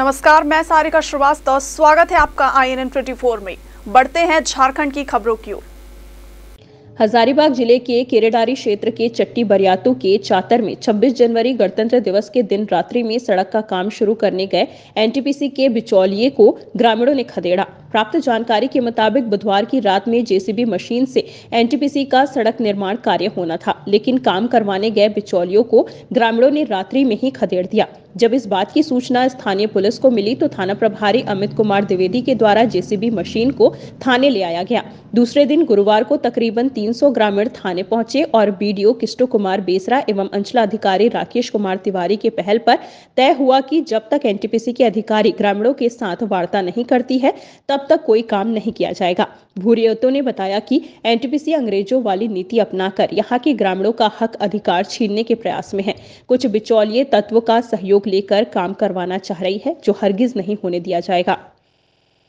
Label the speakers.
Speaker 1: नमस्कार मैं सारिका श्रीवास्तव स्वागत है आपका आई एन में बढ़ते हैं झारखंड की खबरों की ओर
Speaker 2: हजारीबाग जिले के केरेडारी क्षेत्र के चट्टी बरियातू के चातर में 26 जनवरी गणतंत्र दिवस के दिन रात्रि में सड़क का काम शुरू करने गए एनटीपीसी के बिचौलिए को ग्रामीणों ने खदेड़ा प्राप्त जानकारी के मुताबिक बुधवार की रात में जेसीबी मशीन से एनटीपीसी का सड़क निर्माण कार्य होना था लेकिन काम करवाने गए बिचौलियों को ग्रामीणों ने रात्रि में ही खदेड़ दिया जब इस बात की सूचना स्थानीय पुलिस को मिली तो थाना प्रभारी अमित कुमार द्विवेदी के द्वारा जेसीबी मशीन को थाने ले आया गया दूसरे दिन गुरुवार को तकरीबन तीन 300 ग्रामीण थाने पहुंचे और बीडीओ किस्टो कुमार बेसरा एवं अंचला अधिकारी राकेश कुमार तिवारी के पहल पर तय हुआ कि जब तक एनटीपीसी के अधिकारी ग्रामीणों के साथ वार्ता नहीं करती है तब तक कोई काम नहीं किया जाएगा भूरियतो ने बताया कि एनटीपीसी अंग्रेजों वाली नीति अपनाकर यहाँ के ग्रामीणों का हक अधिकार छीनने के प्रयास में है कुछ बिचौलिए तत्व का सहयोग लेकर काम करवाना चाह रही है जो हरगिज नहीं होने दिया जाएगा